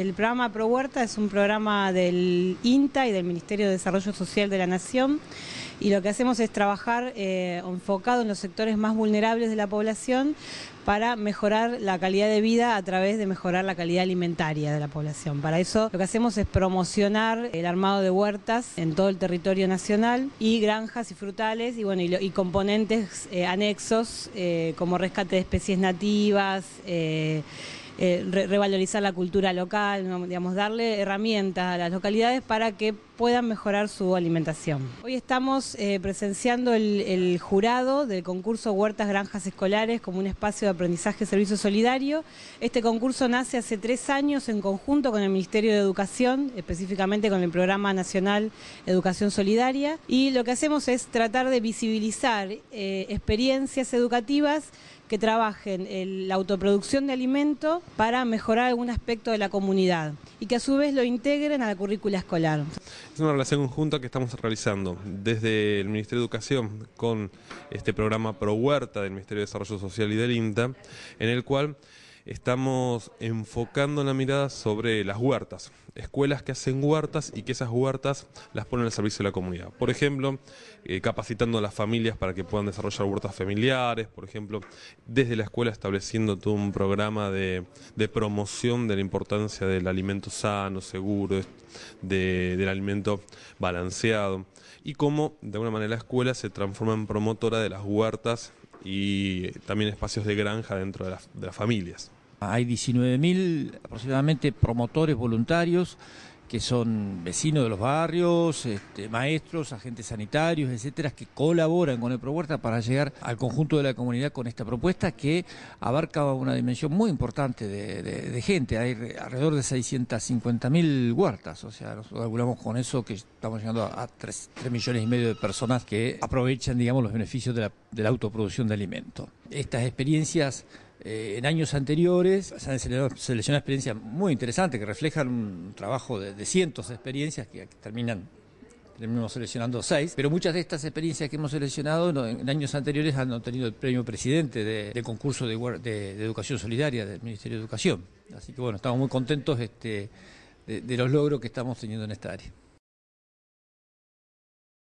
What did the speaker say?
el programa Pro Huerta es un programa del INTA y del Ministerio de Desarrollo Social de la Nación y lo que hacemos es trabajar eh, enfocado en los sectores más vulnerables de la población para mejorar la calidad de vida a través de mejorar la calidad alimentaria de la población. Para eso lo que hacemos es promocionar el armado de huertas en todo el territorio nacional y granjas y frutales y, bueno, y, componentes eh, anexos eh, como rescate de especies nativas. Eh, revalorizar la cultura local, digamos, darle herramientas a las localidades para que puedan mejorar su alimentación. Hoy estamos eh, presenciando el, jurado del concurso Huertas Granjas Escolares como un espacio de aprendizaje y servicio solidario. Este concurso nace hace tres años en conjunto con el Ministerio de Educación, específicamente con el Programa Nacional Educación Solidaria, y lo que hacemos es tratar de visibilizar eh, experiencias educativas que trabajen en la autoproducción de alimento para mejorar algún aspecto de la comunidad y que a su vez lo integren a la currícula escolar. Es una relación conjunta que estamos realizando desde el Ministerio de Educación con este programa Pro Huerta del Ministerio de Desarrollo Social y del INTA, en el cual estamos enfocando la mirada sobre las huertas, escuelas que hacen huertas y que esas huertas las ponen al servicio de la comunidad. Por ejemplo, eh, capacitando a las familias para que puedan desarrollar huertas familiares, por ejemplo, desde la escuela estableciendo todo un programa de, promoción de la importancia del alimento sano, seguro, del alimento balanceado y cómo de alguna manera la escuela se transforma en promotora de las huertas y también espacios de granja dentro de las, familias. Hay 19.000 aproximadamente promotores voluntarios que son vecinos de los barrios, este, maestros, agentes sanitarios, etcétera, que colaboran con el ProHuerta para llegar al conjunto de la comunidad con esta propuesta que abarca una dimensión muy importante de, gente. Hay alrededor de 650.000 huertas, o sea, nosotros calculamos con eso que estamos llegando a, 3, millones y medio de personas que aprovechan, digamos, los beneficios de la, de la autoproducción de alimentos. Estas experiencias eh, en años anteriores se han seleccionado experiencias muy interesantes que reflejan un trabajo de, cientos de experiencias que, terminan terminamos seleccionando seis, pero muchas de estas experiencias que hemos seleccionado en años anteriores han obtenido el premio presidente de, concurso de, educación solidaria del Ministerio de Educación. Así que bueno, estamos muy contentos este, de, los logros que estamos teniendo en esta área.